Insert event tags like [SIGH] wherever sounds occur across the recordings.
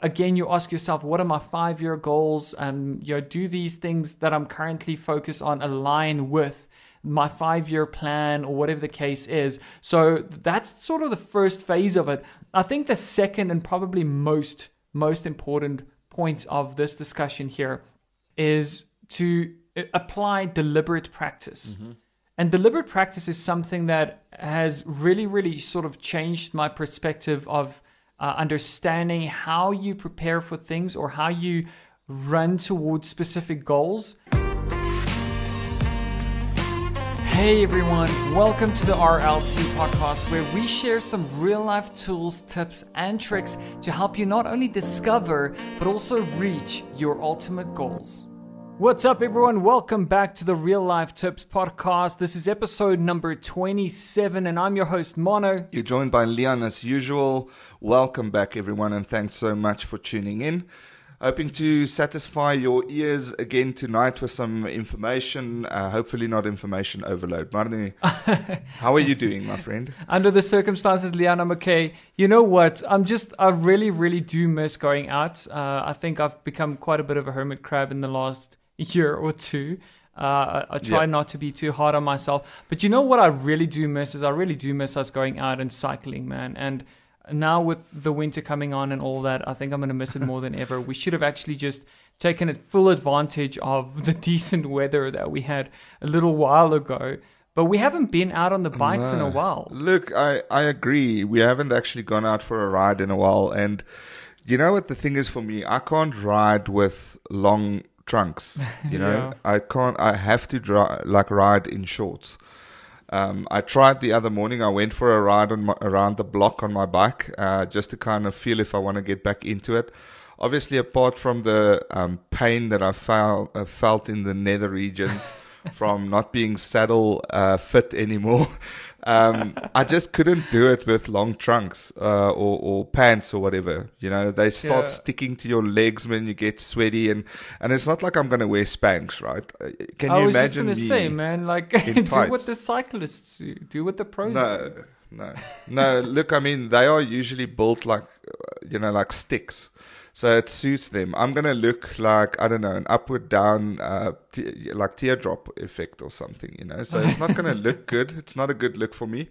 again, you ask yourself, what are my five year goals? Um, you know, do these things that I'm currently focused on align with my five year plan or whatever the case is? So that's sort of the first phase of it. I think the second and probably most, most important point of this discussion here is to uh, apply deliberate practice. Mm-hmm. And deliberate practice is something that has really, really sort of changed my perspective of uh, understanding how you prepare for things or how you run towards specific goals. Hey everyone, welcome to the RLT podcast where we share some real life tools, tips, and tricks to help you not only discover but also reach your ultimate goals. What's up, everyone? Welcome back to the Real Life Tips Podcast. This is episode number 27, and I'm your host, Mono. You're joined by Leon as usual. Welcome back, everyone, and thanks so much for tuning in. Hoping to satisfy your ears again tonight with some information, uh, hopefully not information overload. Marnie, [LAUGHS] how are you doing, my friend? Under the circumstances, Leon, I'm okay. You know what? I'm just, I really, really do miss going out. Uh, I think I've become quite a bit of a hermit crab in the last [LAUGHS] year or two. Uh, I, try yep. not to be too hard on myself. But you know what I really do miss is I really do miss us going out and cycling, man. And now with the winter coming on and all that, I think I'm going to miss it [LAUGHS] more than ever. We should have actually just taken full advantage of [LAUGHS] the decent weather that we had a little while ago. But we haven't been out on the bikes no. in a while. Look, I, I agree. We haven't actually gone out for a ride in a while. And you know what the thing is for me? I can't ride with long trunks. [LAUGHS] You know, yeah. I can't. I have to dry, like ride in shorts. Um, I tried the other morning. I went for a ride on my, around the block on my bike uh, just to kind of feel if I want to get back into it. Obviously, apart from the um, pain that I felt, uh, felt in the nether regions [LAUGHS] from not being saddle uh, fit anymore, um, I just couldn't do it with long trunks uh, or, or, pants or whatever. You know, they start yeah. sticking to your legs when you get sweaty, and and it's not like I'm going to wear spanks, right? Uh, can I you imagine? I was just going to say, man, like [LAUGHS] do what the cyclists do, do what the pros no, do. No, no, no. Look, I mean, they are usually built like uh, you know, like sticks. So it suits them. I'm gonna look like I don't know an upward down uh, like teardrop effect or something, you know. So it's not gonna look good. It's not a good look for me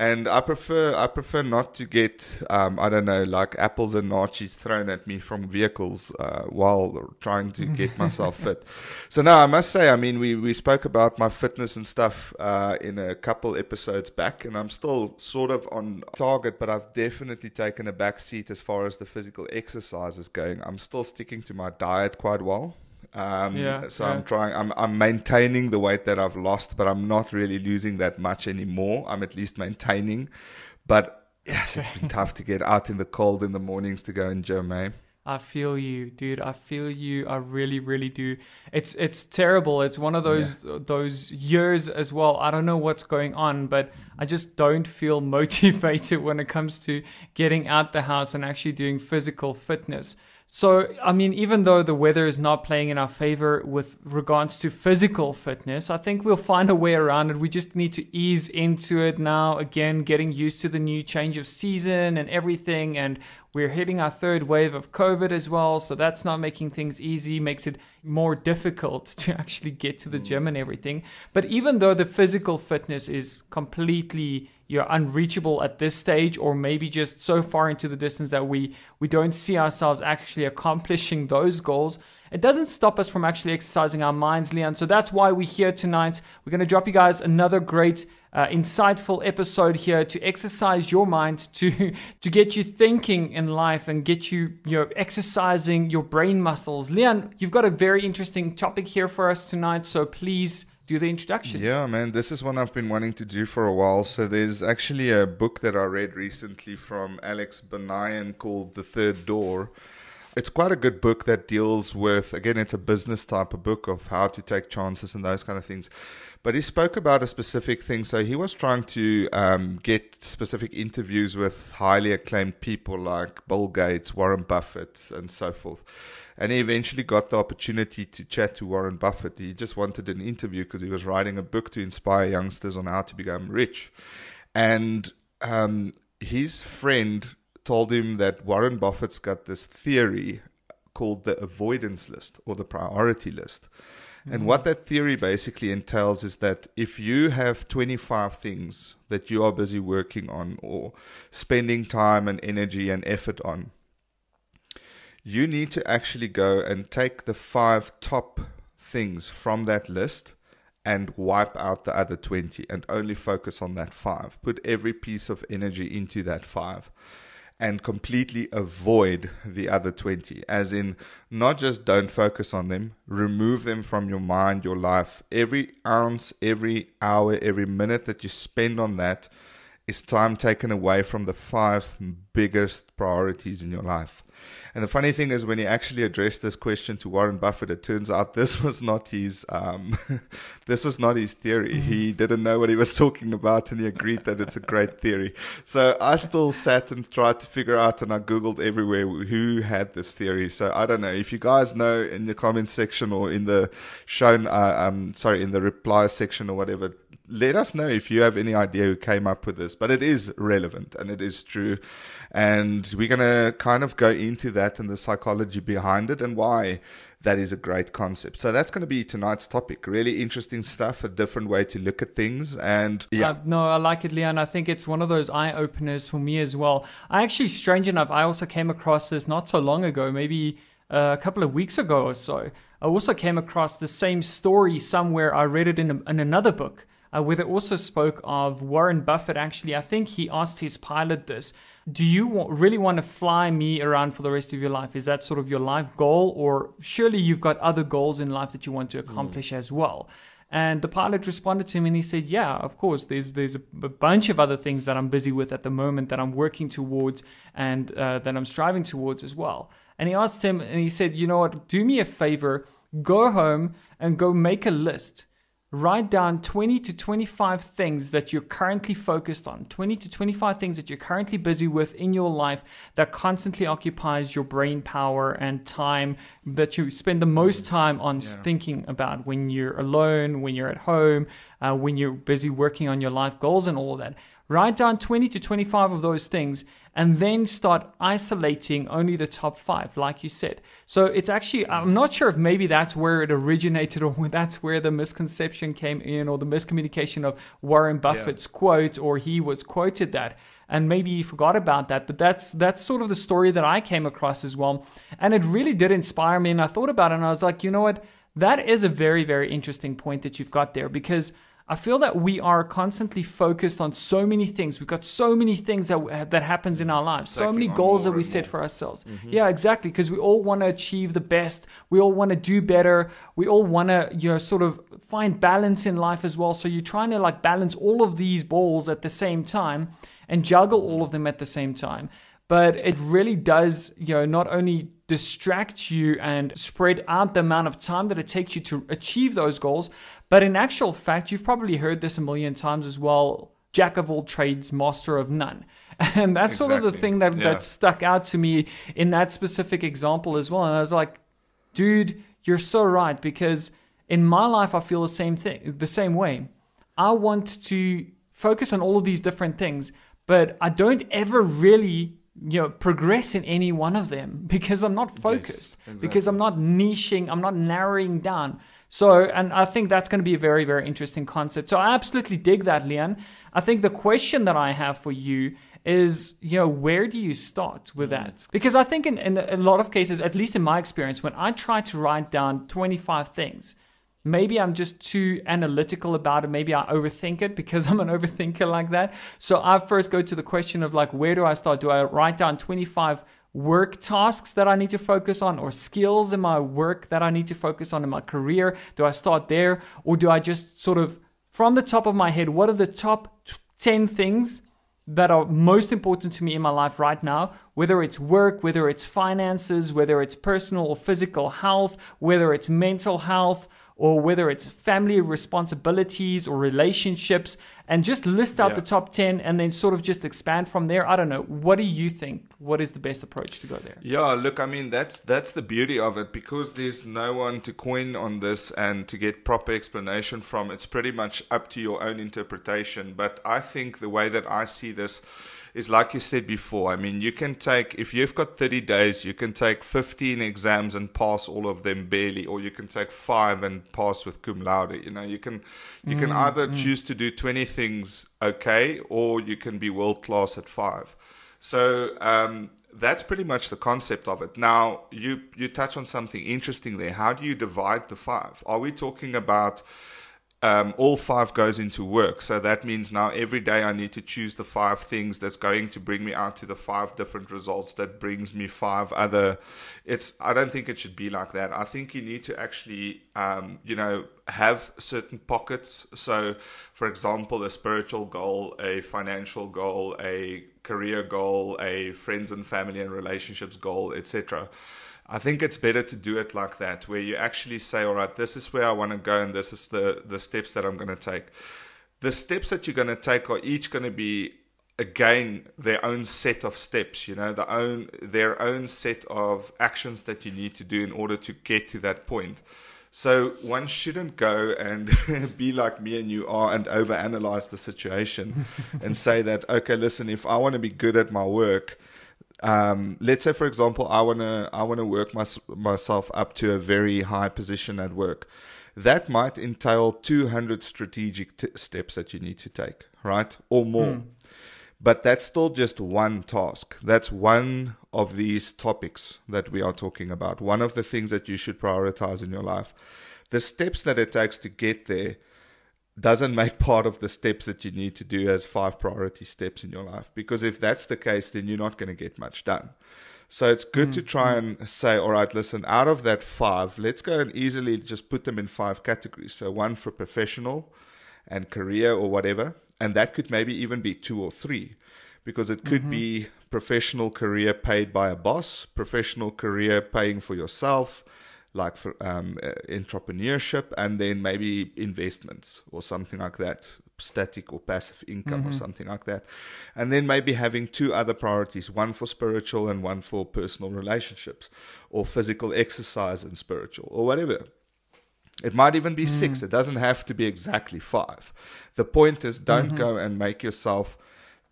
and I prefer I prefer not to get um, I don't know like apples and nachos thrown at me from vehicles uh, while trying to get myself [LAUGHS] fit. So now I must say I mean we we spoke about my fitness and stuff uh, in a couple episodes back, and I'm still sort of on target, but I've definitely taken a back seat as far as the physical exercise is going. I'm still sticking to my diet quite well. Um, yeah, so yeah. I'm trying. I'm I'm maintaining the weight that I've lost, but I'm not really losing that much anymore. I'm at least maintaining, but yes, it's been tough to get out in the cold in the mornings to go in gym, eh? I feel you, dude. I feel you. I really, really do. It's it's terrible. It's one of those yeah. those years as well. I don't know what's going on, but I just don't feel [LAUGHS] motivated when it comes to getting out the house and actually doing physical fitness. So, I mean, even though the weather is not playing in our favor with regards to physical fitness, I think we'll find a way around it. We just need to ease into it now. Again, getting used to the new change of season and everything. And we're hitting our third wave of COVID as well. So, that's not making things easy, makes it more difficult [LAUGHS] to actually get to the gym and everything. But even though the physical fitness is completely you're unreachable at this stage or maybe just so far into the distance that we we don't see ourselves actually accomplishing those goals it doesn't stop us from actually exercising our minds leon so that's why we're here tonight we're going to drop you guys another great uh, insightful episode here to exercise your mind [LAUGHS] to to get you thinking in life and get you you know exercising your brain muscles leon you've got a very interesting topic here for us tonight so please do the introduction. Yeah, man, this is one I've been wanting to do for a while. So there's actually a book that I read recently from Alex Benayan called The Third Door. It's quite a good book that deals with again, it's a business type of book of how to take chances and those kind of things. But he spoke about a specific thing. So he was trying to um, get specific interviews with highly acclaimed people like Bill Gates, Warren Buffett, and so forth. And he eventually got the opportunity to chat to Warren Buffett. He just wanted an interview because he was writing a book to inspire youngsters on how to become rich. And um, his friend told him that Warren Buffett's got this theory called the avoidance list or the priority list. Mm-hmm. And what mm. that theory basically entails is that if you have 25 things that you are busy working on or spending time and energy and effort on, you need to actually go and take the five top things from that list and wipe out the other 20 and only focus on that five. Put every piece of energy into that five and completely avoid the other 20. As in, not just don't focus on them, remove them from your mind, your life. Every ounce, every hour, every minute that you spend on that is time taken away from the five biggest priorities in your life. And the funny thing is, when he actually addressed this question to Warren Buffett, it turns out [LAUGHS] this was not his um, [LAUGHS] this was not his theory. Mm-hmm. He didn't know what he was [LAUGHS] talking about, and he agreed that it's a great theory. So I still sat and tried to figure out, and I googled everywhere who had this theory. So I don't know if you guys know in the comments section or in the shown uh, um sorry in the reply section or whatever. Let us know if you have any idea who came up with this, but it is relevant and it is true, and we're gonna kind of go into that that and the psychology behind it and why that is a great concept. So that's going to be tonight's topic. Really interesting stuff, a different way to look at things. And yeah. Uh, no, I like it, Leon. I think it's one of those eye openers for me as well. I actually, strange enough, I also came across this not so long ago, maybe uh, a couple of weeks ago or so. I also came across the same story somewhere. I read it in, a, in another book. Uh, where they also spoke of Warren Buffett. Actually, I think he asked his pilot this do you want, really want to fly me around for the rest of your life? Is that sort of your life goal? Or surely you've got other goals in life that you want to hmm. accomplish mm. as well? And the pilot responded to him and he said, Yeah, of course, there's, there's a, a, bunch of other things that I'm busy with at the moment that I'm working towards and uh, that I'm striving towards as well. And he asked him and he said, You know what? Do me a favor, go home and go make a list write down 20 to 25 things that you're currently focused on 20 to 25 things that you're currently busy with in your life that constantly occupies your brain power and time that you spend the most time on yeah. thinking about when you're alone when you're at home uh, when you're busy working on your life goals and all of that write down 20 to 25 of those things and then start isolating only the top five, like you said. So it's actually, I'm not sure if maybe that's where it originated [LAUGHS] or that's where the misconception came in or the miscommunication of Warren Buffett's yeah. quote or he was quoted that and maybe he forgot about that. But that's that's sort of the story that I came across as well, and it really did inspire me. And I thought about it, and I was like, you know what, that is a very very interesting point that you've got there because I feel that we are constantly focused on so many things. We've got so many things that that happens in our lives, exactly. so many goals that we set for ourselves. Mm-hmm. Yeah, exactly, because we all want to achieve the best. We all want to do better. We all want to, you know, sort of find balance in life as well. So you're trying to like balance all of these balls at the same time and juggle all of them at the same time. But it really does, you know, not only distract you and spread out the amount of time that it takes you to achieve those goals. But in actual fact, you've probably heard this a million times as well jack of all trades, master of none. [LAUGHS] And that's exactly. sort of the thing that, yeah. that stuck out to me in that specific example as well. And I was like, dude, you're so right because in my life I feel the same thing the same way. I want to focus on all of these different things, but I don't ever really you know progress in any one of them [LAUGHS] because I'm not focused yes, exactly. because I'm not niching I'm not narrowing down so and I think that's going to be a very very interesting concept so I absolutely dig that Leon I think the question that I have for you is you know where do you start with hmm. that because I think in, in a lot of cases at least in my experience when I try to write down 25 things Maybe I'm just too analytical about it. Maybe I overthink it because [LAUGHS] I'm an overthinker like that. So I first go to the question of like, where do I start? Do I write down 25 work tasks that I need to focus on or skills in my work that I need to focus on in my career? Do I start there or do I just sort of from the top of my head, what are the top 10 things that are most important to me in my life right now, whether it's work, whether it's finances, whether it's personal or physical health, whether it's mental health, or whether it's family responsibilities or relationships, and just list out yeah. the top 10 and then sort of just expand from there. I don't know. What do you think? What is the best approach to go there? Yeah, look, I mean, that's that's the beauty of it because there's no one to coin on this and to get proper explanation from. It's pretty much up to your own interpretation, but I think the way that I see this is like you said before. I mean, you can take, if you've got 30 days, you can take 15 exams and pass all of them barely, or you can take five and pass with cum laude. You know, you can, you mm, can either mm. choose to do 20 things okay, or you can be world class at five. So, um, that's pretty much the concept of it. Now, you, you touch on something interesting there. How do you divide the five? Are we talking about um, all five goes into work. So that means now every day I need to choose the five things that's going to bring me out to the five different results that brings me five other. It's I don't think it should be like that. I think you need to actually um, you know have certain pockets. So for example, a spiritual goal, a financial goal, a career goal, a friends and family and relationships goal, etc. I think it's better to do it like that, where you actually say, all right, this is where I want to go and this is the, the steps that I'm going to take. The steps that you're going to take are each going to be, again, their own set of steps, you know, the own, their own set of actions that you need to do in order to get to that point. So one shouldn't go and [LAUGHS] be like me and you are and overanalyze the situation [LAUGHS] and say that, okay, listen, if I want to be good at my work – um, let's say for example i want to i want to work my, myself up to a very high position at work that might entail 200 strategic t- steps that you need to take right or more mm. but that's still just one task that's one of these topics that we are talking about one of the things that you should prioritize in your life the steps that it takes to get there doesn't make [LAUGHS] part of the steps that you need to do as five priority steps in your life. Because if that's the case, then you're not going to get much done. So it's good mm-hmm. to mm, try mm. and say, all right, listen, out of that five, let's go and easily just put them in five categories. So one for professional and career or whatever. And that could maybe even be two or three because it could mm-hmm. be professional career paid by a boss, professional career paying for yourself, like for um, uh, entrepreneurship and then maybe investments or something like that static or passive income mm-hmm. or something like that. And then maybe having two other priorities one for spiritual and one for personal relationships or physical exercise and spiritual or whatever. It might even be mm. six, it doesn't have to be exactly five. The point is, don't mm-hmm. go and make yourself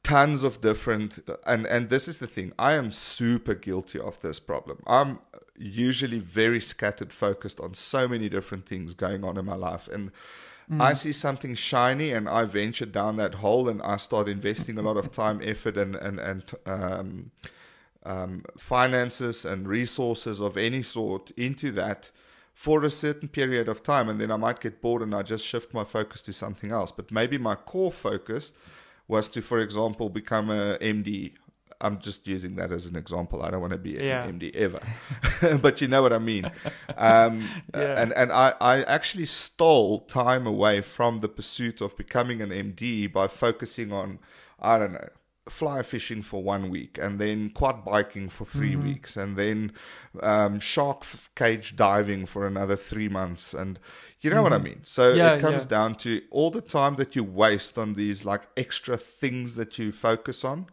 tons of different and and this is the thing i am super guilty of this problem i'm usually very scattered focused on so many different things going on in my life and mm. i see something shiny and i venture down that hole and i start investing a lot of time effort and and and um, um, finances and resources of any sort into that for a certain period of time and then i might get bored and i just shift my focus to something else but maybe my core focus was to, for example, become a MD. I'm just using that as an example. I don't want to be an yeah. MD ever, [LAUGHS] but you know what I mean. Um, [LAUGHS] yeah. And and I, I actually stole time away from the pursuit of becoming an MD by focusing on I don't know fly fishing for one week and then quad biking for 3 mm-hmm. weeks and then um, shark cage diving for another three months and you know mm-hmm. what i mm-hmm. mean so yeah, it comes yeah. down to all the time that you waste on these like extra things that you focus on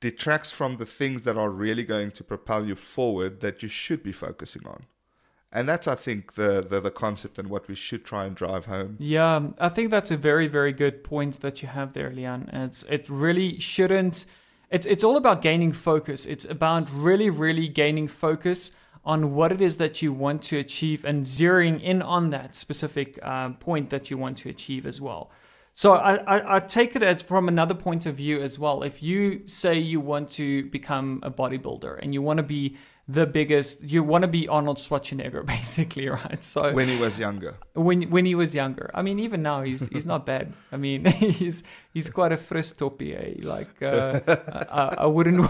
detracts from the things that are really going to propel you forward that you should be focusing on and that's i think the, the, the concept and what we should try and drive home yeah i think that's a very very good point that you have there leon it's it really shouldn't it's it's all about gaining focus it's about really really gaining focus on what it is that you want to achieve and zeroing in on that specific uh, point that you want to achieve as well so I, I, I take it as from another point of view as well if you say you want to become a bodybuilder and you want to be the biggest. You want to be Arnold Schwarzenegger, [LAUGHS] basically, right? So when he was younger, when when he was younger, I mean, even now he's he's not bad. I mean, [LAUGHS] he's he's quite a fristopier. Eh? Like uh, I, I, wouldn't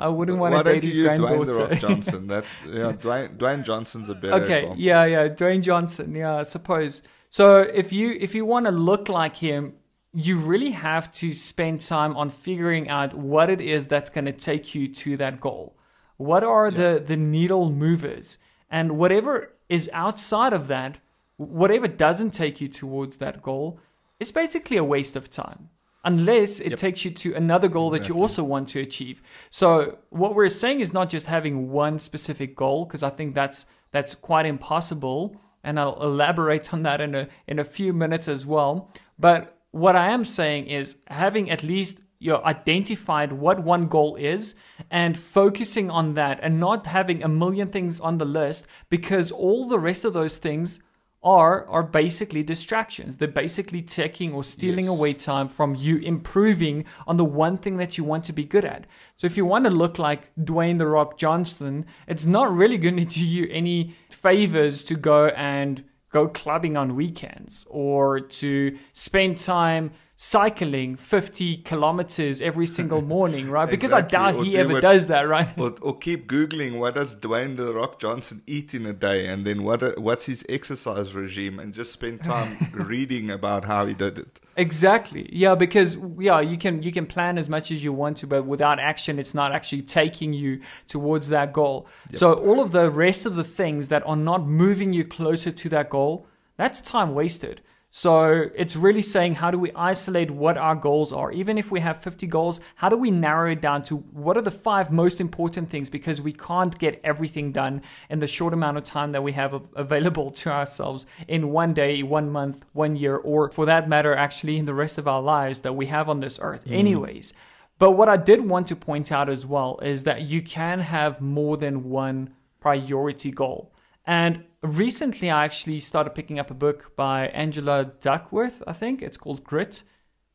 I wouldn't [LAUGHS] want to date his granddaughter. don't you use Dwayne the Rock Johnson? That's yeah, Dwayne Dwayne Johnson's a better okay, example. yeah, yeah, Dwayne Johnson. Yeah, I suppose. So if you if you want to look like him, you really have to spend time on figuring out what it is that's going to take you to that goal. What are yeah. the, the needle movers? And whatever is outside of that, whatever doesn't take you towards that goal, is basically a waste of time unless it yep. takes you to another goal that you also want to achieve. So what we're saying is not just having one specific goal because I think that's that's quite impossible and I'll elaborate on that in a in a few minutes as well. But what I am saying is having at least you know, identified what one goal is and focusing on that and not having a million things on the list because all the rest of those things are are basically distractions. They're basically taking or stealing yes. away time from you improving on the one thing that you want to be good at. So if you want to look like Dwayne the Rock Johnson, it's not really going [LAUGHS] to do you any favors to go and go clubbing on weekends or to spend time cycling 50 kilometers every single [LAUGHS] morning, right? Because I doubt or he do ever what, does that, right? Or, or, keep Googling what does Dwayne The Rock Johnson eat in a day and then what uh, what's his exercise regime and just spend time [LAUGHS] reading about how he did it. Exactly. Yeah, because yeah, you can you can plan as much as you want to, but without action, it's not actually taking you towards that goal. Yep. So all of the rest of the things that are not moving you closer to that goal, that's time wasted. So it's really saying how do we isolate what our goals are? Even if we have 50 goals, how do we narrow it down to what are the five most important things? Because we can't get everything done in the short amount of time that we have available to ourselves in one day, one month, one year, or for that matter, actually in the rest of our lives that we have on this earth, mm. anyways. But what I did want to point out as well is that you can have more than one priority goal. And recently, I actually started picking up a book by Angela Duckworth, I think. It's called Grit.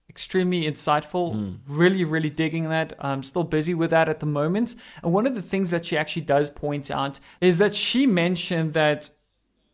Extremely insightful. Mm. Really, really digging that. I'm still busy with that at the moment. And one of the things that she actually does point out is that she mentioned that,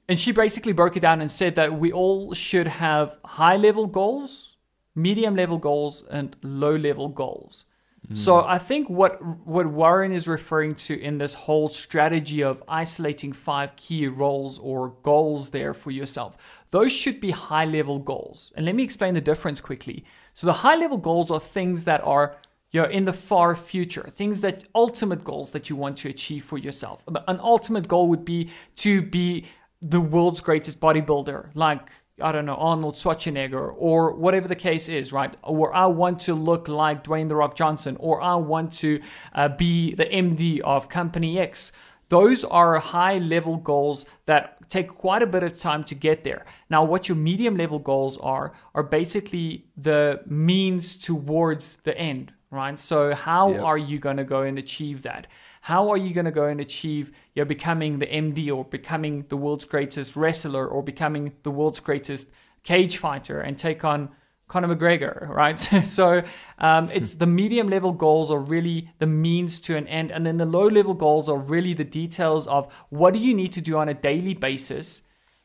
and she basically broke it down and said that we all should have high level goals, medium level goals, and low level goals. So I think what what Warren is referring to in this whole strategy of isolating five key roles or goals there for yourself, those should be high level goals. And let me explain the difference quickly. So the high level goals are things that are you know, in the far future, things that ultimate goals that you want to achieve for yourself. An ultimate goal would be to be the world's greatest bodybuilder, like I don't know, Arnold Schwarzenegger or whatever the case is, right? Or I want to look like Dwayne The Rock Johnson or I want to uh, be the MD of Company X. Those are high level goals that take quite a bit of time to get there. Now, what your medium level goals are, are basically the means towards the end, right? So, how yep. are you going to go and achieve that? How are you going to go and achieve your becoming the MD or becoming the world's greatest wrestler or becoming the world's greatest cage fighter and take on Conor McGregor, [LAUGHS] right? [LAUGHS] so um, it's [LAUGHS] the medium level goals are really the means to an end. And then the low level goals are really the details of what do you need to do on a daily basis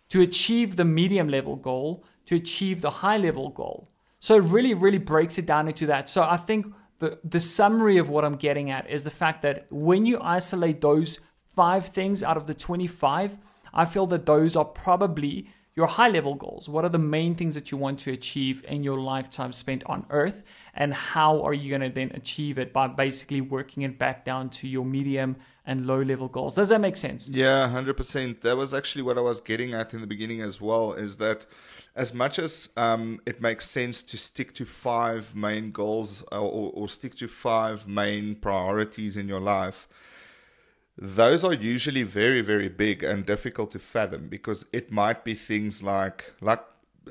to achieve the medium level goal, to achieve the high level goal. So it really, really breaks it down into that. So I think the, the summary of what I'm getting at is the fact that when you isolate those five things out of the 25, I feel that those are probably your high level goals. What are the main things that you want to achieve in your lifetime spent on earth? And how are you going to then achieve it by basically working it back down to your medium and low level goals? Does that make sense? Yeah, 100%. That was actually what I was getting at in the beginning as well is that as much as um, it makes sense to stick to five main goals or, or, stick to five main priorities in your life, those are usually very, very big and difficult to fathom because it might be things like, like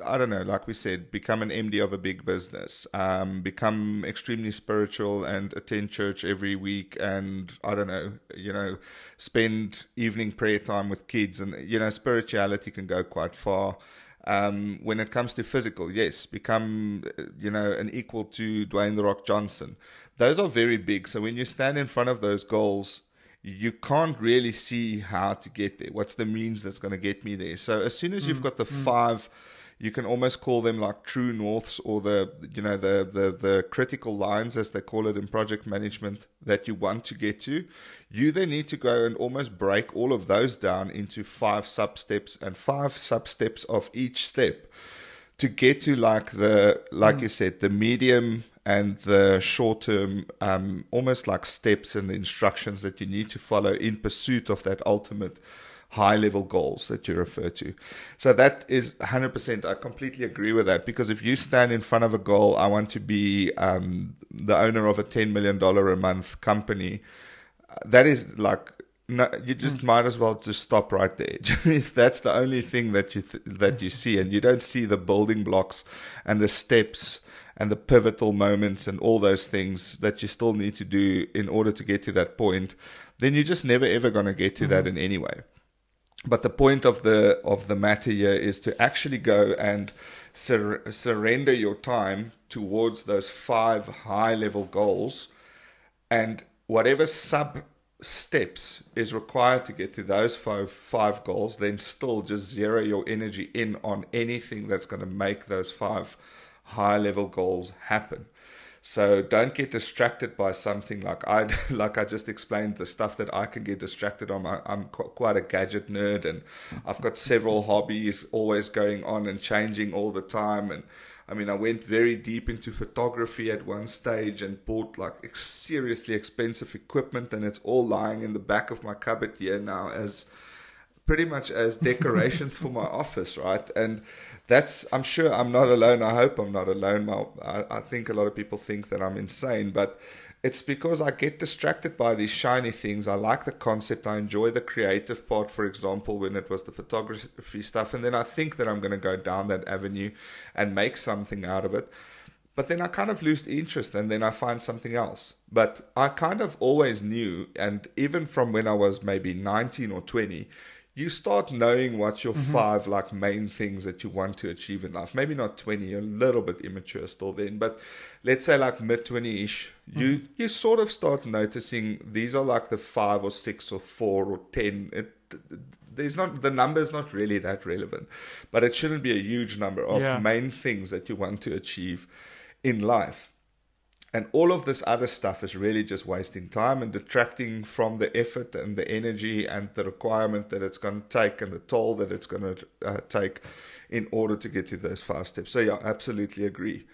I don't know, like we said, become an MD of a big business, um, become extremely spiritual and attend church every week, and I don't know, you know, spend evening prayer time with kids, and you know, spirituality can go quite far. Um, when it comes to physical, yes, become uh, you know an equal to Dwayne the Rock Johnson. Those are very big. So when you stand in front of those goals, you can't really see how to get there. What's the means that's going to get me there? So as soon as you've mm, got the mm. five, you can almost call them like true norths or the you know the the the critical lines as they call it in project management that you want to get to. You then need to go and almost break all of those down into five sub steps and five sub steps of each step to get to like the like mm. you said the medium and the short term um, almost like steps and the instructions that you need to follow in pursuit of that ultimate high level goals that you refer to so that is 100% i completely agree with that because if you stand in front of a goal i want to be um, the owner of a $10 million a month company that is like no, you just mm. might as well just stop right there. [LAUGHS] That's the only thing that you th- that you see, and you don't see the building blocks and the steps and the pivotal moments and all those things that you still need to do in order to get to that point. Then you're just never ever going to get to mm. that in any way. But the point of the of the matter here is to actually go and sur- surrender your time towards those five high level goals, and whatever sub steps is required to get to those five, five goals, then still just zero your energy in on anything that's going to make those five high level goals happen. So don't get distracted by something like I [LAUGHS] like I just explained the stuff that I can get distracted on. I, am quite a gadget nerd, and I've got several hobbies always going on and changing all the time, and I mean, I went very deep into photography at one stage and bought like seriously expensive equipment, and it's all lying in the back of my cupboard here now as pretty much as [LAUGHS] decorations for my office, right? And that's, I'm sure I'm not alone. I hope I'm not alone. I, I think a lot of people think that I'm insane, but it's because I get distracted by these shiny things. I like the concept. I enjoy the creative part, for example, when it was the photography stuff. And then I think that I'm going to go down that avenue and make something out of it. But then I kind of lose interest and then I find something else. But I kind of always knew, and even from when I was maybe 19 or 20, you start knowing what your mm-hmm. five like main things that you want to achieve in life. Maybe not 20, a little bit immature still then, but let's say like mid 20 ish, mm-hmm. you you sort of start noticing these are like the five or six or four or ten. It, there's not the number is not really that relevant, but it shouldn't be a huge number of yeah. main things that you want to achieve in life and all of this other stuff is really just wasting time and detracting from the effort and the energy and the requirement that it's going to take and the toll that it's going to uh, take in order to get to those five steps. So, yeah, absolutely agree.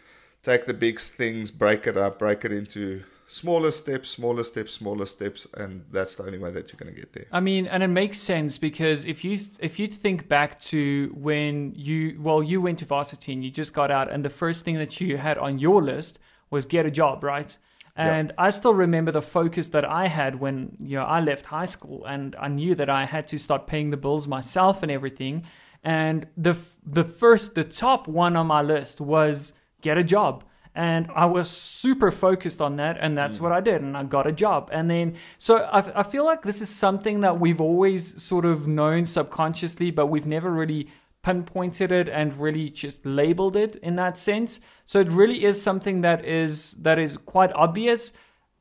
Take the big things, break it up, break it into smaller steps, smaller steps, smaller steps, and that's the only way that you're going to get there. I mean, and it makes sense because if you th- if you think back to when you well you went to varsity and you just got out, and the first thing that you had on your list was get a job, right? And yep. I still remember the focus that I had when you know I left high school, and I knew that I had to start paying the bills myself and everything. And the the first, the top one on my list was get a job and I was super focused on that, and that's mm. what I did, and I got a job. And then, so I, feel like this is something that we've always sort of known subconsciously, but we've never really pinpointed it and really just labeled it in that sense. So it really is something that is that is quite obvious,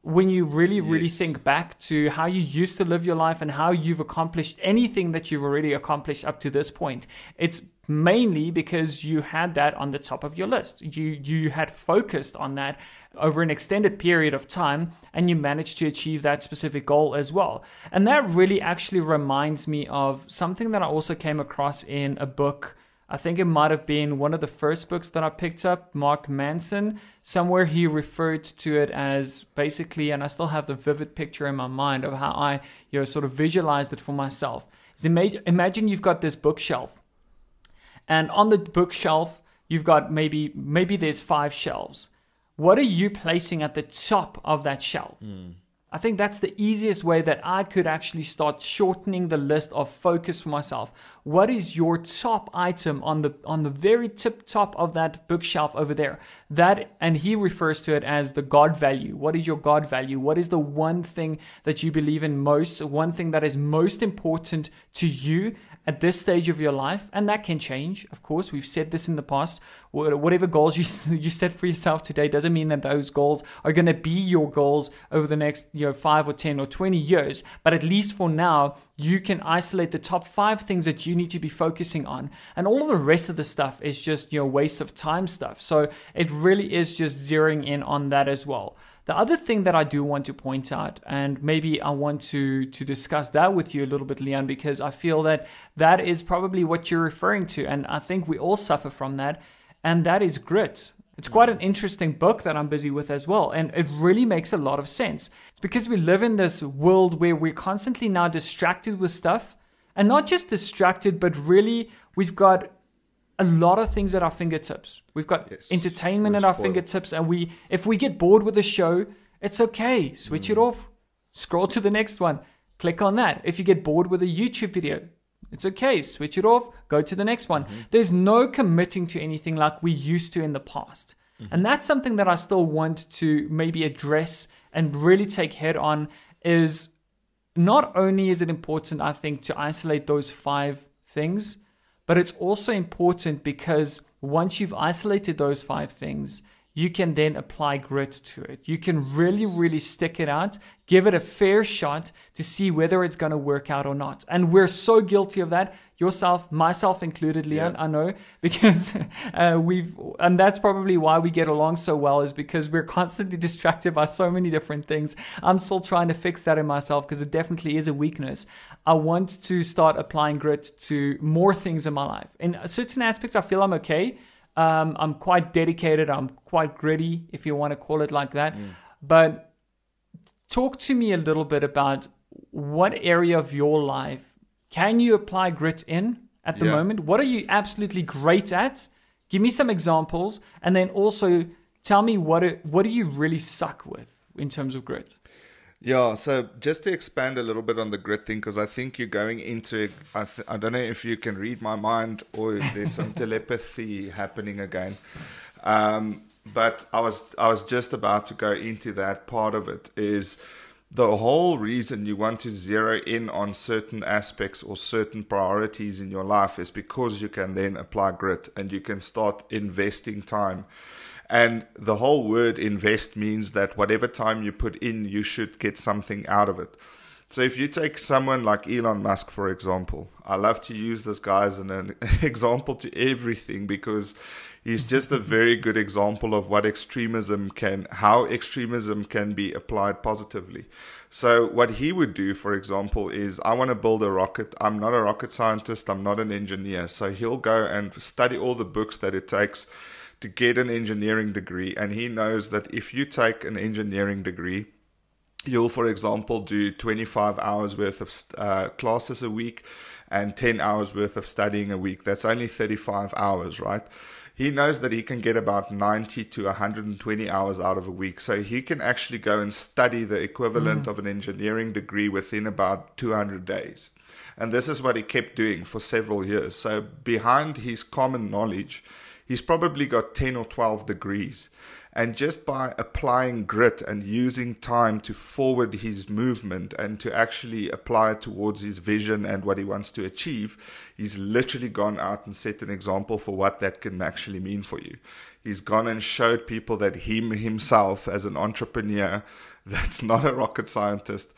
when you really, really yes. think back to how you used to live your life and how you've accomplished anything that you've already accomplished up to this point. It's mainly because you had that on the top of your list. You you had focused on that over an extended period of time and you managed to achieve that specific goal as well. And that really actually reminds me of something that I also came across in a book I think it might have been one of the first books that I picked up, Mark Manson. Somewhere he referred to it as basically, and I still have the vivid picture in my mind of how I, you know, sort of visualized it for myself. Is imagine you've got this bookshelf, and on the bookshelf you've got maybe maybe there's five shelves. What are you placing at the top of that shelf? Mm. I think that's the easiest way that I could actually start shortening the list of focus for myself. What is your top item on the on the very tip top of that bookshelf over there? That and he refers to it as the God value. What is your God value? What is the one thing that you believe in most, one thing that is most important to you at this stage of your life, and that can change. Of course, we've said this in the past. Whatever goals you [LAUGHS] you set for yourself today doesn't mean that those goals are going to be your goals over the next you know five or ten or twenty years. But at least for now, you can isolate the top five things that you need to be focusing on, and all of the rest of the stuff is just you know waste of time stuff. So it really is just zeroing in on that as well. The other thing that I do want to point out, and maybe I want to, to discuss that with you a little bit, Leon, because I feel that that is probably what you're referring to. And I think we all suffer from that. And that is grit. It's quite an interesting book that I'm busy with as well, and it really makes a lot of sense. It's because we live in this world where we're constantly now distracted with stuff, and not just distracted, but really we've got a lot of things at our fingertips. We've got yes, entertainment at our spoiled. fingertips, and we if we get bored with a show, it's okay. Switch mm. it off. Scroll to the next one. Click on that. If you get bored with a YouTube video, it's okay. Switch it off. Go to the next one. Mm-hmm. There's no committing to anything like we used to in the past. Mm-hmm. And that's something that I still want to maybe address and really take head on is not only is it important, I think, to isolate those five things, but it's also important because once you've isolated those five things, you can then apply grit to it. You can really, really stick it out, give it a fair shot to see whether it's going to work out or not. And we're so guilty of that, yourself, myself included, Leon, yeah. I know, [LAUGHS] because uh, we've, and that's probably why we get along so well, is because we're constantly [LAUGHS] distracted by so many different things. I'm still trying to fix that in myself because it definitely is a weakness. I want to start applying grit to more things in my life. In certain aspects, I feel I'm okay um, I'm quite dedicated. I'm quite gritty, if you want to call it like that. Mm. But talk to me a little bit about what area of your life can you apply grit in at the yeah. moment? What are you absolutely great at? Give me some examples, and then also tell me what what do you really suck with in terms of grit? Yeah, so just to expand a little bit on the grit thing, because I think you're going into it. I, th- I don't know if you can read my mind or if there's some [LAUGHS] telepathy happening again. Um, but I was I was just about to go into that part of it. Is the whole reason you want to zero in on certain aspects or certain priorities in your life is because you can then apply grit and you can start investing time and the whole word invest means that whatever time you put in, you should get something out of it. So if you take someone like Elon Musk, for example, I love to use this guy as an, [LAUGHS] example to everything because he's just a very good example of what extremism can, how extremism can be applied positively. So what he would do, for example, is I want to build a rocket. I'm not a rocket scientist. I'm not an engineer. So he'll go and study all the books that it takes to get an engineering degree, and he knows that if you take an engineering degree, you'll, for example, do 25 hours worth of uh, classes a week and 10 hours worth of studying a week. That's only 35 hours, right? He knows that he can get about 90 to 120 hours out of a week. So he can actually go and study the equivalent mm. of an engineering degree within about 200 days. And this is what he kept doing for several years. So behind his common knowledge, he's probably got 10 or 12 degrees. And just by applying grit and using time to forward his movement and to actually apply it towards his vision and what he wants to achieve, he's literally gone out and set an example for what that can actually mean for you. He's gone and showed people that him himself as an entrepreneur [LAUGHS] that's not a rocket scientist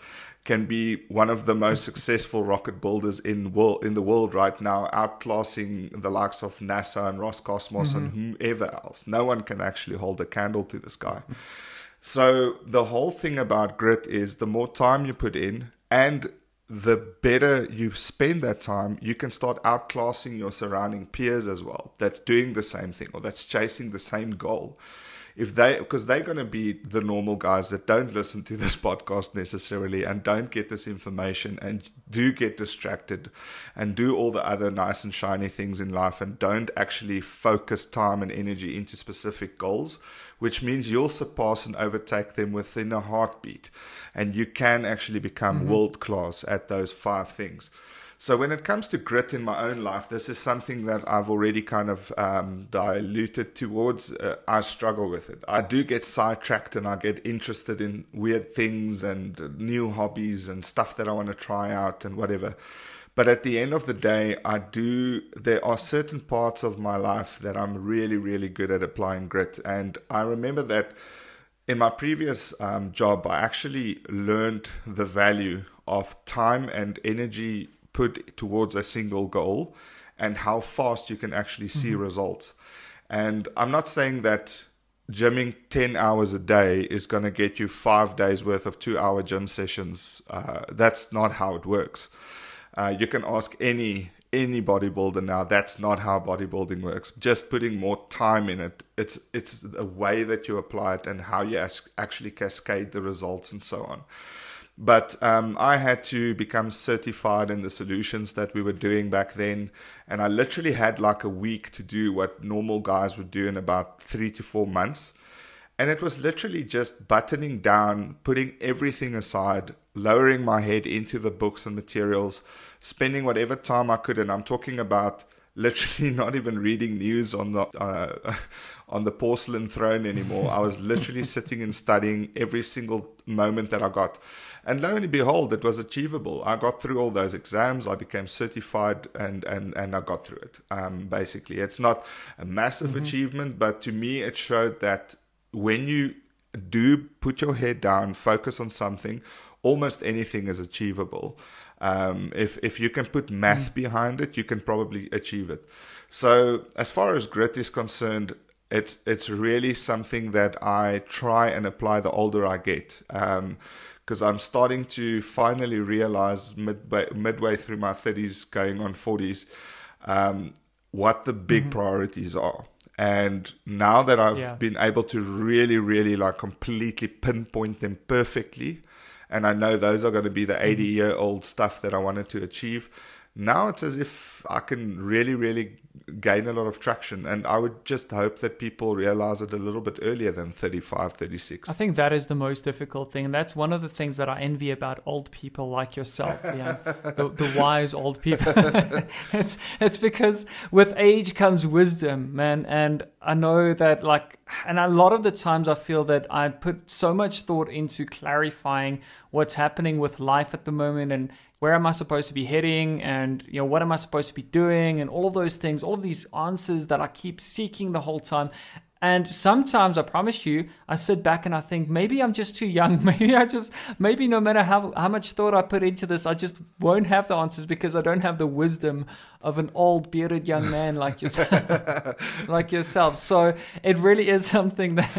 can be one of the most successful rocket builders in world in the world right now, outclassing the likes of NASA and Roscosmos mm-hmm. and whoever else. No one can actually hold a candle to this guy. So the whole thing about grit is the more time you put in and the better you spend that time, you can start outclassing your surrounding peers as well. That's doing the same thing or that's chasing the same goal if they because they're going to be the normal guys that don't listen to this [LAUGHS] podcast necessarily and don't get this information and do get distracted and do all the other nice and shiny things in life and don't actually focus time and energy into specific goals which means you'll surpass and overtake them within a heartbeat and you can actually become mm-hmm. world class at those five things so when it comes to grit in my own life, this is something that I've already kind of um, diluted towards. Uh, I struggle with it. I do get sidetracked and I get interested in weird things and new hobbies and stuff that I want to try out and whatever. But at the end of the day, I do. There are certain parts of my life that I'm really, really good at applying grit, and I remember that. In my previous um, job, I actually learned the value of time and energy put towards a single goal and how fast you can actually see mm-hmm. results. And I'm not saying that gymming 10 hours a day is going to get you five days worth of two hour gym sessions. Uh, that's not how it works. Uh, you can ask any any bodybuilder now that's not how bodybuilding works just putting more time in it it's it's the way that you apply it and how you actually cascade the results and so on but um, I had to become certified in the solutions that we were doing back then. And I literally had like a week to do what normal guys would do in about three to four months. And it was literally just buttoning down, putting everything aside, lowering my head into the books and materials, spending whatever time I could. And I'm talking about literally [LAUGHS] not even reading news on the uh, [LAUGHS] on the porcelain throne anymore. I was literally [LAUGHS] sitting and studying every single moment that I got. And lo and behold, it was achievable. I got through all those exams. I became certified, and and and I got through it. Um, basically, it's not a massive mm-hmm. achievement, but to me, it showed that when you do put your head down, focus on something, almost anything is achievable. Um, if if you can put math mm-hmm. behind it, you can probably achieve it. So as far as grit is concerned, it's it's really something that I try and apply the older I get. Um, because I'm starting to finally realize midway, midway through my 30s, going on 40s, um, what the big mm-hmm. priorities are. And now that I've yeah. been able to really, really like completely pinpoint them perfectly, and I know those are going to be the mm-hmm. 80 year old stuff that I wanted to achieve now it's as if I can really, really gain a lot of traction. And I would just hope that people realize it a little bit earlier than 35, 36. I think that is the most difficult thing. And that's one of the things that I envy about old people like yourself, yeah, [LAUGHS] the, the, wise old people. [LAUGHS] it's, it's because with age comes wisdom, man. And I know that, like, and a lot of the times I feel that I put so much thought into clarifying what's happening with life at the moment and where am I supposed to be heading and you know what am I supposed to be doing and all of those things, all of these answers that I keep seeking the whole time. And sometimes I promise you, I sit back and I think maybe I'm just too young. [LAUGHS] Maybe I just maybe no matter how, how much thought I put into this, I just won't have the answers because I don't have the wisdom of an old bearded young man like yourself [LAUGHS] like yourself. So it really is something that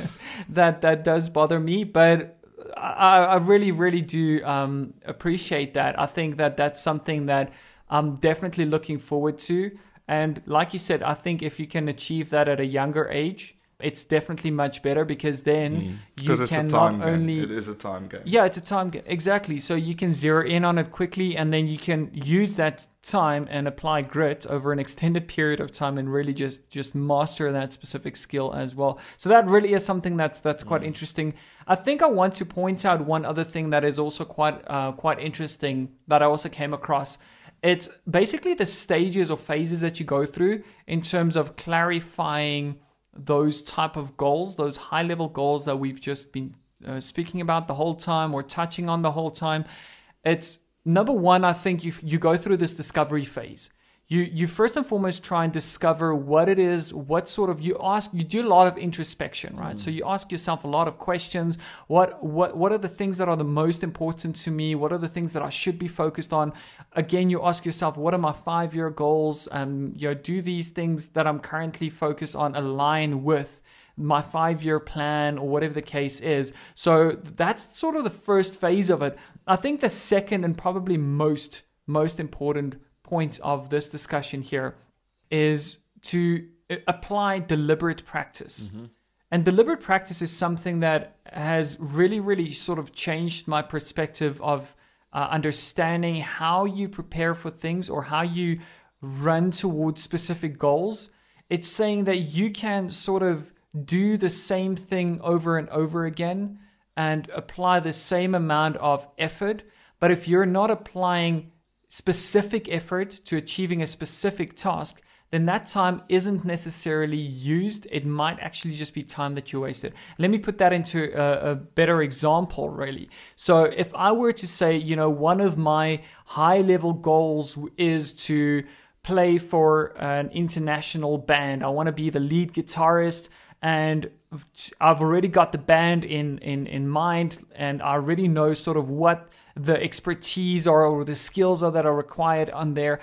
that that does bother me. But I, I really, really do um, appreciate that. I think that that's something that I'm definitely looking forward to. And like you said, I think if you can achieve that at a younger age, it's definitely much better because then mm. you it's can a time not game. only it is a time game. Yeah, it's a time game exactly. So you can zero in on it quickly, and then you can use that time and apply grit over an extended period of time, and really just just master that specific skill as well. So that really is something that's that's quite mm. interesting. I think I want to point out one other thing that is also quite uh, quite interesting that I also came across. It's basically the stages or phases that you go through in terms of clarifying those type of goals, those high level goals that we've just been uh, speaking about the whole time or touching on the whole time, it's number one. I think you you go through this discovery phase you you first and foremost try and discover what it is what sort of you ask you do a lot of introspection right mm. so you ask yourself a lot of questions what what what are the things that are the most important to me what are the things that i should be focused on again you ask yourself what are my five year goals um you know do these things that i'm currently focused on align with my five year plan or whatever the case is. So that's sort of the first phase of it. I think the second and probably most most important point of this discussion here is to uh, apply deliberate practice. Mm-hmm. And deliberate practice is something that has really, really sort of changed my perspective of uh, understanding how you prepare for things or how you run towards specific goals. It's saying that you can sort of do the same thing over and over again and apply the same amount of effort. But if you're not applying specific effort to achieving a specific task, then that time isn't necessarily used. It might actually just be time that you wasted. Let me put that into a, a, better example, really. So, if I were to say, you know, one of my high level goals is to play for an international band, I want to be the lead guitarist. And I've already got the band in, in, in mind, and I already know sort of what the expertise or, or the skills are that are required on there,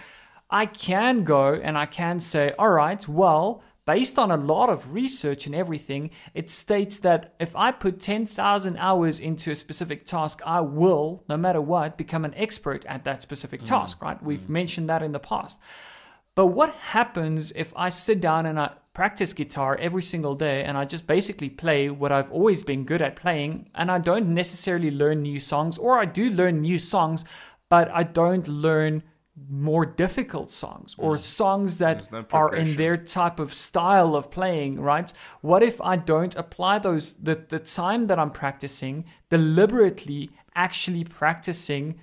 I can go and I can say, all right, well, based on a lot of research and everything, it states that if I put 10,000 hours into a specific task, I will, no matter what, become an expert at that specific mm. task, right? We've mm. mentioned that in the past. But what happens if I sit down and I practice guitar every single day and I just basically play what I've always been good at playing and I don't necessarily learn new songs or I do learn new songs, but I don't learn more difficult songs or mm. songs that no are in their type of style of playing right what if i don't apply those the, the time that i'm practicing deliberately actually practicing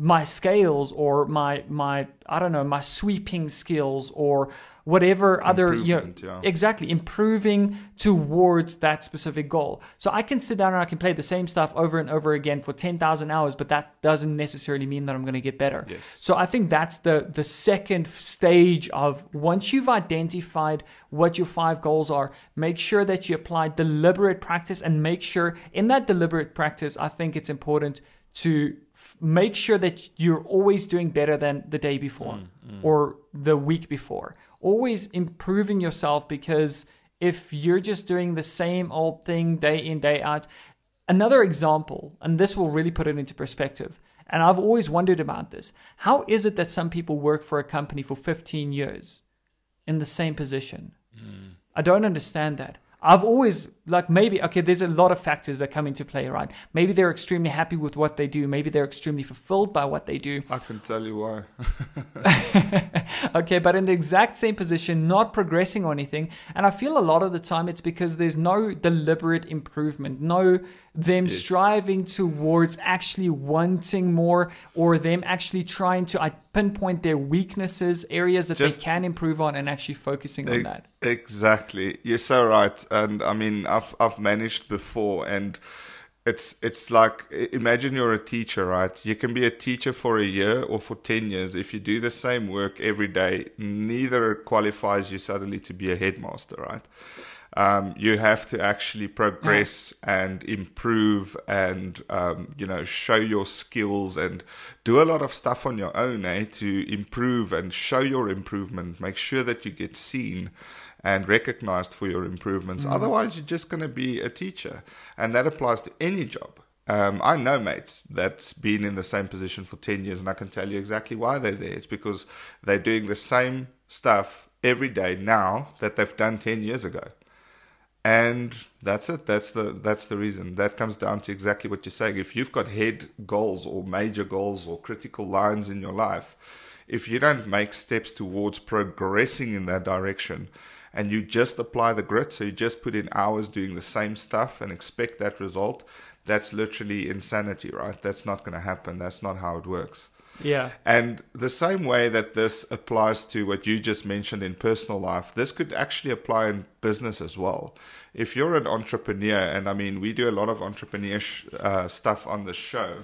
my scales or my my I don't know my sweeping skills or whatever other you know, yeah. exactly improving towards that specific goal. So I can sit down and I can play the same stuff over and over again for 10,000 hours, but that doesn't necessarily mean that I'm going to get better. Yes. So I think that's the the second stage of once you've identified what your five goals are, make sure that you apply deliberate practice and make sure in that deliberate practice I think it's important to make sure that you're always doing better than the day before mm, mm. or the week before. Always improving yourself because if you're just doing the same old thing day in, day out. Another example, and this will really put it into perspective, and I've always wondered about this. How is it that some people work for a company for 15 years in the same position? Mm. I don't understand that. I've always like maybe okay there's a lot of factors that come into play right maybe they're extremely happy with what they do maybe they're extremely fulfilled by what they do i can tell you why [LAUGHS] okay but in the exact same position not progressing or anything and i feel a lot of the time it's because there's no deliberate improvement no them yes. striving towards actually wanting more or them actually trying to I pinpoint their weaknesses, areas that Just, they can improve on, and actually focusing e- on that. Exactly. You're so right. And I mean, I've I've managed before, and it's it's like imagine you're a teacher, right? You can be a teacher for a year or for ten years. If you do the same work every day, neither qualifies you suddenly to be a headmaster, right? Um, you have to actually progress yeah. and improve and um, you know show your skills and do a lot of stuff on your own eh, to improve and show your improvement make sure that you get seen and recognized for your improvements. Mm. Otherwise, you're just going to be a teacher. And that applies to any job. Um, I know mates that's been in the same position for 10 years, and I can tell you exactly why they're there. It's because they're doing the same stuff every day now that they've done 10 years ago. And that's it. That's the that's the reason. That comes down to exactly what you're saying. If you've got head goals or major goals or critical lines in your life, if you don't make steps towards progressing in that direction, and you just apply the grit, so you just put in hours doing the same stuff and expect that result, that's literally insanity, right? That's not going to happen. That's not how it works. Yeah. And the same way that this applies to what you just mentioned in personal life, this could actually apply in business as well. If you're an entrepreneur, and I mean, we do a lot of entrepreneur sh- uh, stuff on the show.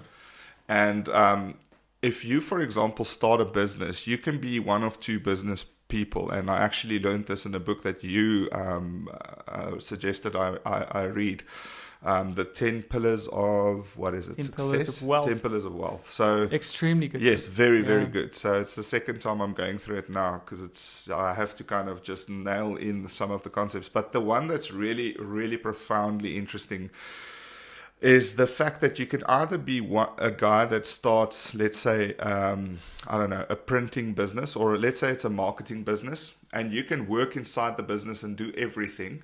And um, if you, for example, start a business, you can be one of two business people. And I actually learned this in a book that you um, uh, uh, suggested I, I, I read. Um, the 10 pillars of what is it? 10 Success? pillars of wealth. 10 pillars of wealth. So extremely good. Yes, very, very good. So it's the second time I'm going through it now because it's I have to kind of just nail in some of the concepts. But the one that's really, really profoundly interesting is the fact that you can either be one, a guy that starts, let's say, um, I don't know, a printing business, or let's say it's a marketing business, and you can work inside the business and do everything.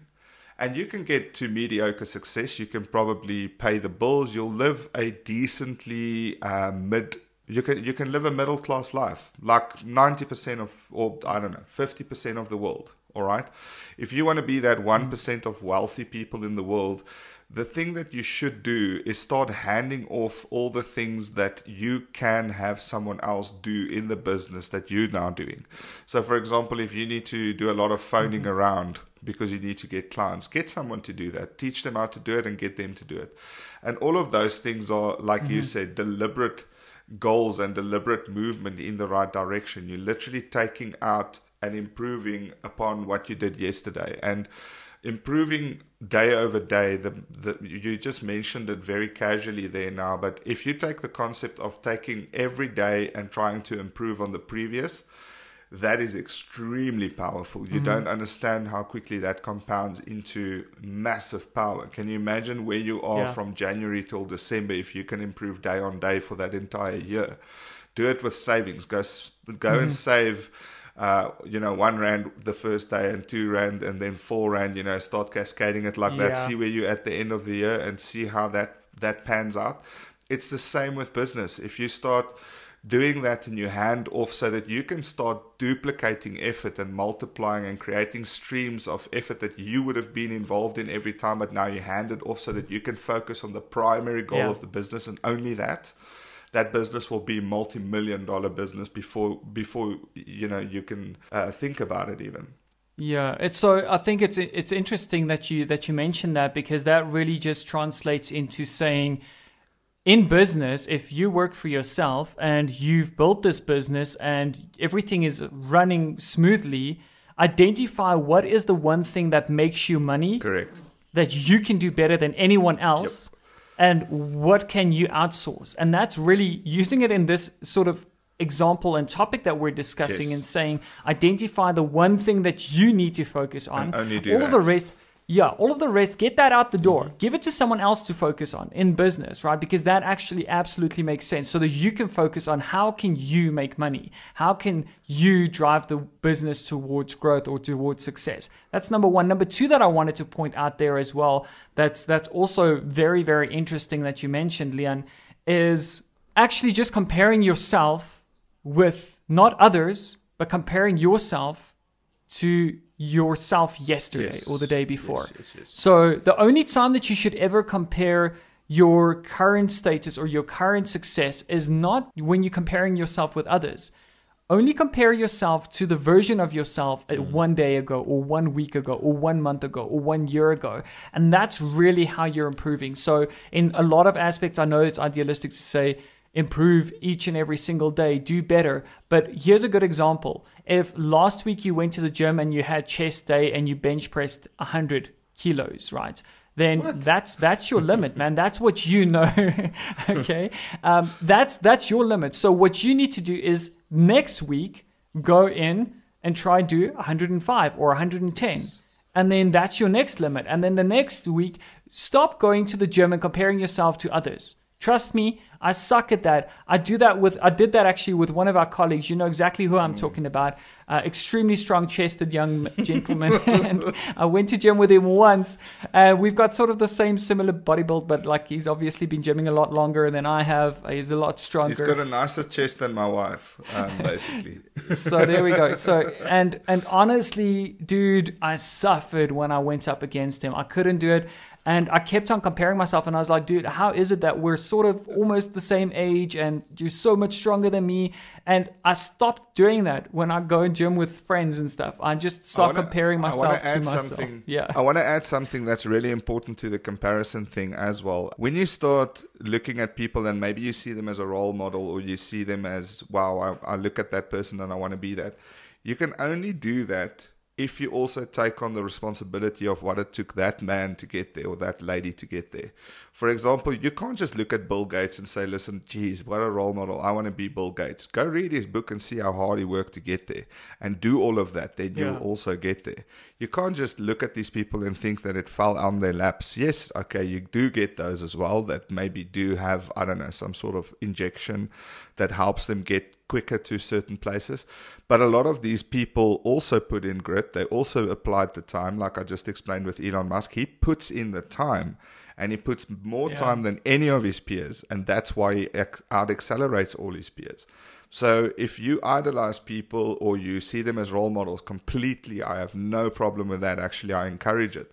And you can get to mediocre success. You can probably pay the bills. You'll live a decently uh, mid. You can you can live a middle class life, like ninety percent of, or I don't know, fifty percent of the world. All right, if you want to be that one percent of wealthy people in the world, the thing that you should do is start handing off all the things that you can have someone else do in the business that you're now doing. So, for example, if you need to do a lot of phoning mm-hmm. around because you need to get clients, get someone to do that, teach them how to do it, and get them to do it. And all of those things are, like mm-hmm. you said, deliberate goals and deliberate movement in the right direction. You're literally taking out and improving upon what you did yesterday. And improving day over day the, the you just mentioned it very casually there now but if you take the concept of taking every day and trying to improve on the previous that is extremely powerful you mm-hmm. don't understand how quickly that compounds into massive power can you imagine where you are yeah. from january till december if you can improve day on day for that entire year do it with savings go go mm-hmm. and save uh, you know, one rand the first day and two rand and then four rand, you know, start cascading it like yeah. that. See where you're at the end of the year and see how that that pans out. It's the same with business. If you start doing that and you hand off so that you can start duplicating effort and multiplying and creating streams of effort that you would have been involved in every time, but now you hand it off so that you can focus on the primary goal yeah. of the business and only that that business will be multi-million dollar business before before you know you can uh, think about it even. Yeah, it's so I think it's it's interesting that you that you mentioned that because that really just translates into saying in business, if you work for yourself and you've built this business and everything is running smoothly, identify what is the one thing that makes you money. Correct. That you can do better than anyone else. Yep and what can you outsource? And that's really using it in this sort of example and topic that we're discussing yes. and saying identify the one thing that you need to focus on. And only do All that. the rest yeah, all of the rest, get that out the mm-hmm. door. Give it to someone else to focus on in business, right? Because that actually absolutely makes sense so that you can focus on how can you make money? How can you drive the business towards growth or towards success? That's number one. Number two that I wanted to point out there as well, that's that's also very, very interesting that you mentioned, Leon, is actually just comparing yourself with not others, but comparing yourself to yourself yesterday yes. or the day before. Yes, yes, so the only time that you should ever compare your current status or your current success is not when you're comparing yourself with others. Only compare yourself to the version of yourself mm. one day ago, or one week ago, or one month ago, or one year ago. And that's really how you're improving. So, in a lot of aspects, I know it's idealistic to say, improve each and every single day, do better. But here's a good example. If last week you went to the gym and you had chest day and you bench pressed 100 kilos, right? Then what? that's that's your limit, man. That's what you [LAUGHS] know. [LAUGHS] okay, um, that's that's your limit. So what you need to do is next week go in and try do 105 or 110, and then that's your next limit. And then the next week, stop going to the gym and comparing yourself to others Trust me, I suck at that. I do that with, I did that actually with one of our colleagues. You know exactly who I'm mm. talking about. Uh, extremely strong chested young [LAUGHS] gentleman. and I went to gym with him once. Uh, we've got sort of the same similar body build, but like he's obviously been gymming a lot longer than I have. He's a lot stronger. He's got a nicer chest than my wife, um, basically. [LAUGHS] so there we go. So, and, and honestly, dude, I suffered when I went up against him. I couldn't do it. And I kept on comparing myself, and I was like, dude, how is it that we're sort of almost the same age and you're so much stronger than me? And I stopped doing that when I go gym with friends and stuff. I just stop I wanna, comparing myself to myself. [LAUGHS] Yeah. I want to add something that's really important to the comparison thing as well. When you start looking at people and maybe you see them as a role model or you see them as, wow, I, I look at that person and I want to be that. You can only do that if you also take on the responsibility of what it took that man to get there or that lady to get there. For example, you can't just look at Bill Gates and say, listen, geez, what a role model. I want to be Bill Gates. Go read his book and see how hard he worked to get there and do all of that. Then you'll yeah. also get there. You can't just look at these people and think that it fell on their laps. Yes, okay, you do get those as well that maybe do have, I don't know, some sort of injection that helps them get quicker to certain places. But a lot of these people also put in grit. They also applied the time, like I just explained with Elon Musk. He puts in the time and he puts more yeah. time than any of his peers, and that's why he out accelerates all his peers. So if you idolize people or you see them as role models completely, I have no problem with that. Actually, I encourage it.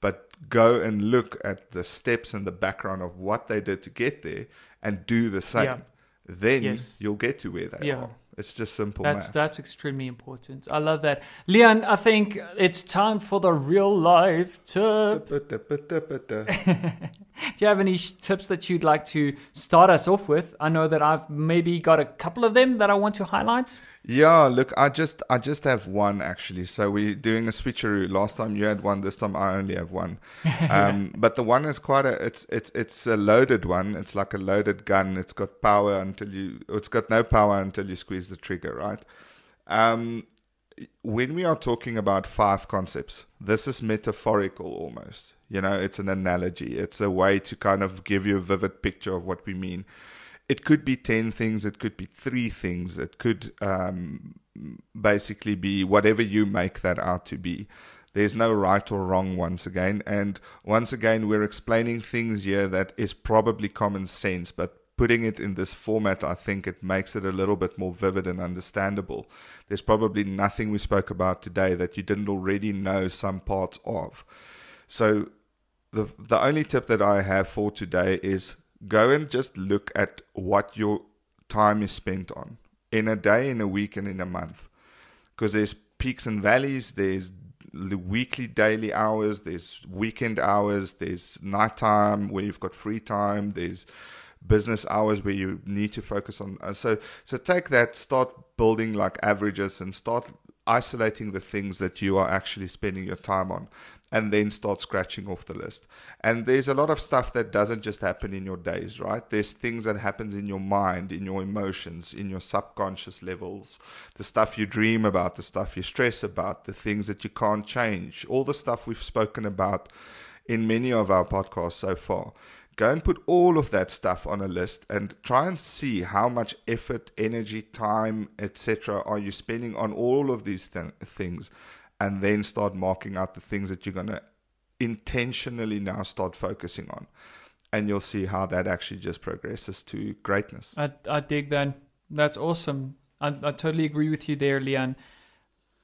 But go and look at the steps and the background of what they did to get there and do the same. Yeah. Then yes. you'll get to where they yeah. are. It's just simple. That's math. that's extremely important. I love that, Leon. I think it's time for the real life tip. [LAUGHS] Do you have any tips that you'd like to start us off with? I know that I've maybe got a couple of them that I want to highlight. Yeah, look, I just I just have one actually. So we're doing a switcheroo. Last time you had one, this time I only have one. [LAUGHS] Um, but the one is quite a it's it's it's a loaded one. It's like a loaded gun. It's got power until you it's got no power until you squeeze the trigger, right? Um, when we are talking about five concepts, this is metaphorical almost. You know, it's an analogy. It's a way to kind of give you a vivid picture of what we mean it could be 10 things, it could be three things, it could um, basically be whatever you make that out to be. There's no right or wrong once again. And once again, we're explaining things here that is probably common sense, but putting it in this format, I think it makes it a little bit more vivid and understandable. There's probably nothing we spoke about today that you didn't already know some parts of. So, the, the only tip that I have for today is go and just look at what your time is spent on in a day, in a week, and in a month. Because there's peaks and valleys, there's weekly, daily hours, there's weekend hours, there's nighttime where you've got free time, there's business hours where you need to focus on. Uh, so, so take that, start building like averages, and start isolating the things that you are actually spending your time on and then start scratching off the list. And there's a lot of stuff that doesn't just happen in your days, right? There's things that happens in your mind, in your emotions, in your subconscious levels, the stuff you dream about, the stuff you stress about, the things that you can't change, all the stuff we've spoken about in many of our podcasts so far go and put all of that stuff on a list and try and see how much effort energy time etc are you spending on all of these th- things and then start marking out the things that you're going to intentionally now start focusing on. And you'll see how that actually just progresses to greatness. I, I dig that. That's awesome. I, I totally agree with you there, Leon.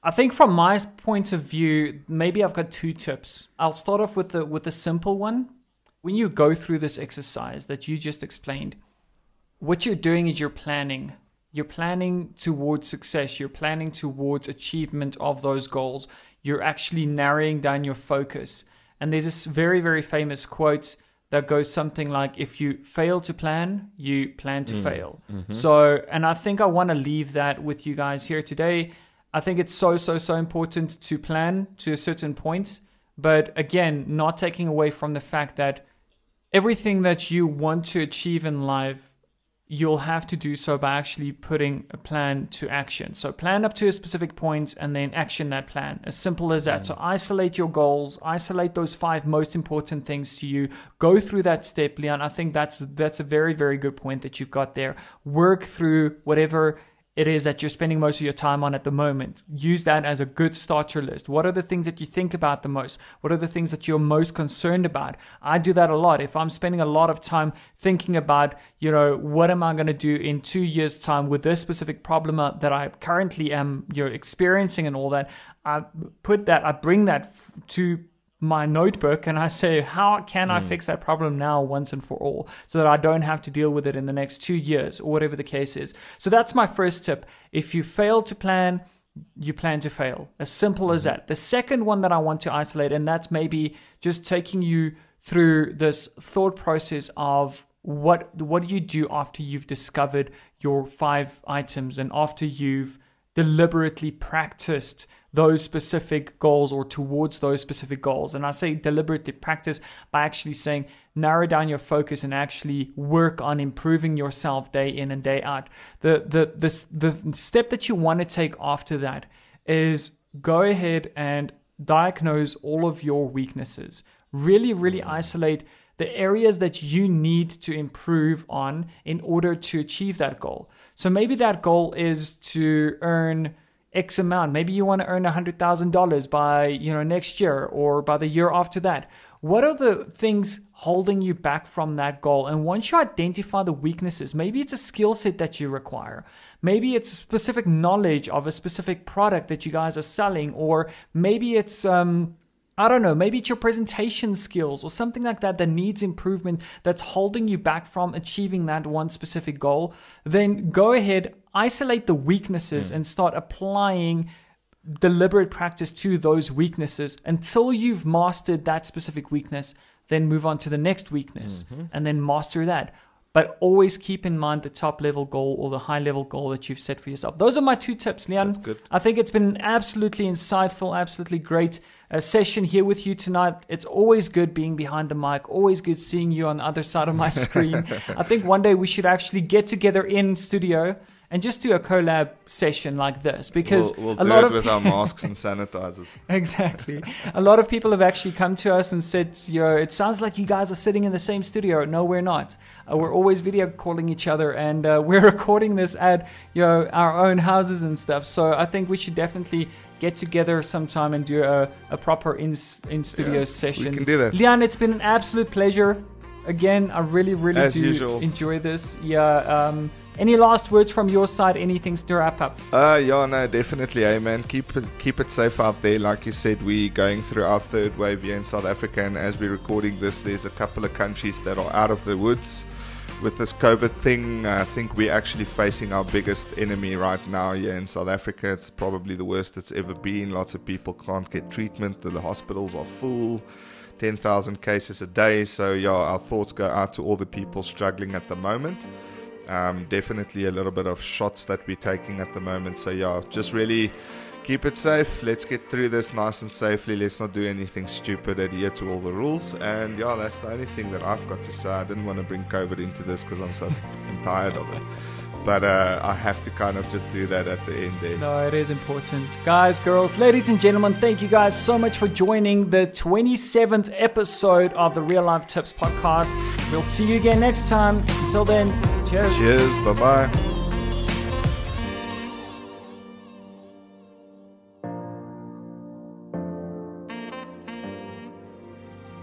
I think from my point of view, maybe I've got two tips. I'll start off with the with a simple one. When you go through this exercise that you just explained, what you're doing is you're planning you're planning towards success, you're planning towards achievement of those goals. You're actually narrowing down your focus. And there's this very, very famous quote that goes something like if you fail to plan, you plan to mm. fail. Mm-hmm. So, and I think I want to leave that with you guys here today. I think it's so, so, so important to plan to a certain point. But again, not taking away from the fact that everything that you want to achieve in life you'll have to do so by actually putting a plan to action. So plan up to a specific point and then action that plan. As simple as that. Mm. So isolate your goals, isolate those five most important things to you. Go through that step, Leon. I think that's that's a very very good point that you've got there. Work through whatever it is that you're spending most of your time on at the moment. Use that as a good starter list. What are the things that you think about the most? What are the things that you're most concerned about? I do that a lot. If I'm spending a lot of time thinking about, you know, what am I going to do in two years' time with this specific problem uh, that I currently am, you're experiencing and all that, I put that, I bring that to my notebook and I say, how can mm. I hmm. fix that problem now once and for all so that I don't have to deal with it in the next two years or whatever the case is? So that's my first tip. If you fail to plan, you plan to fail. As simple as mm-hmm. that. The second one that I want to isolate, and that's maybe just taking you through this thought process of what what do you do after you've discovered your five items and after you've deliberately practiced those specific goals or towards those specific goals. And I say deliberately practice by actually saying, narrow down your focus and actually work on improving yourself day in and day out. The, the, the, the step that you want to take after that is go ahead and diagnose all of your weaknesses. Really, really mm. isolate the areas that you need to improve on in order to achieve that goal. So maybe that goal is to earn X amount. Maybe you want to earn $100,000 by, you know, next year or by the year after that. What are the things holding you back from that goal? And once you identify the weaknesses, maybe it's a skill set that you require. Maybe it's specific knowledge of a specific product that you guys are selling, or maybe it's, um, I don't know, maybe it's your presentation skills or something like that that needs improvement that's holding you back from achieving that one specific goal, then go ahead, isolate the weaknesses mm. and start applying deliberate practice to those weaknesses until you've mastered that specific weakness, then move on to the next weakness mm-hmm. and then master that. But always keep in mind the top level goal or the high level goal that you've set for yourself. Those are my two tips, Leon. I think it's been absolutely insightful, absolutely great uh, session here with you tonight. It's always good being behind the mic, always good seeing you on the other side of my screen. [LAUGHS] I think one day we should actually get together in studio and just do a collab session like this because we'll, we'll a lot of with our masks and [LAUGHS] sanitizers. exactly. A lot of people have actually come to us and said, know, it sounds like you guys are sitting in the same studio." No, we're not. Uh, we're always video calling each other, and uh, [LAUGHS] we're recording this at you know our own houses and stuff. So I think we should definitely get together sometime and do a, a proper in in studio yeah, session. We can do that. Leon, it's been an absolute pleasure. Again, I really, really As do usual. enjoy this. Yeah. Um, any last words from your side? Anything to wrap up? Uh, yeah, no, definitely. Hey, eh, man, keep it, keep it safe out there. Like you said, we're going through our third wave here in South Africa, and as we're recording this, there's a couple of countries that are out of the woods with this COVID thing, I think we're actually facing our biggest enemy right now here in South Africa. It's probably the worst it's ever been. Lots of people can't get treatment. The hospitals are full, 10,000 cases a day. So, yeah, our thoughts go out to all the people struggling at the moment. Um, definitely a little bit of shots that we're taking at the moment. So yeah, just really keep it safe. Let's get through this nice and safely. Let's not do anything stupid. Adhere to all the rules. And yeah, that's the only thing that I've got to say. I didn't want to bring COVID into this because I'm so [LAUGHS] tired of it but uh, I have to kind of just do that at the end there. No, it is important. Guys, girls, ladies, and gentlemen, thank you guys so much for joining the 27th episode of the Real Life Tips Podcast. We'll see you again next time. Until then, cheers. Cheers. Bye bye.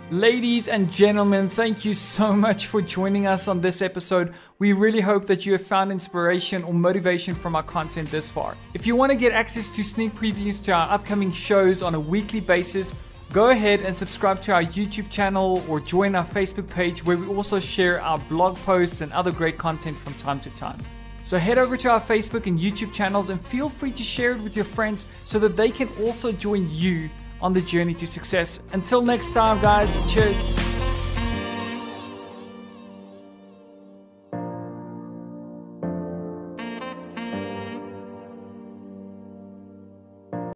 Ladies and gentlemen, thank you so much for joining us on this episode. We really hope that you have found inspiration or motivation from our content this far. If you want to get access to sneak previews to our upcoming shows on a weekly basis, go ahead and subscribe to our YouTube channel or join our Facebook page where we also share our blog posts and other great content from time to time. So head over to our Facebook and YouTube channels and feel free to share it with your friends so that they can also join you on the journey to success. Until next time, guys, cheers.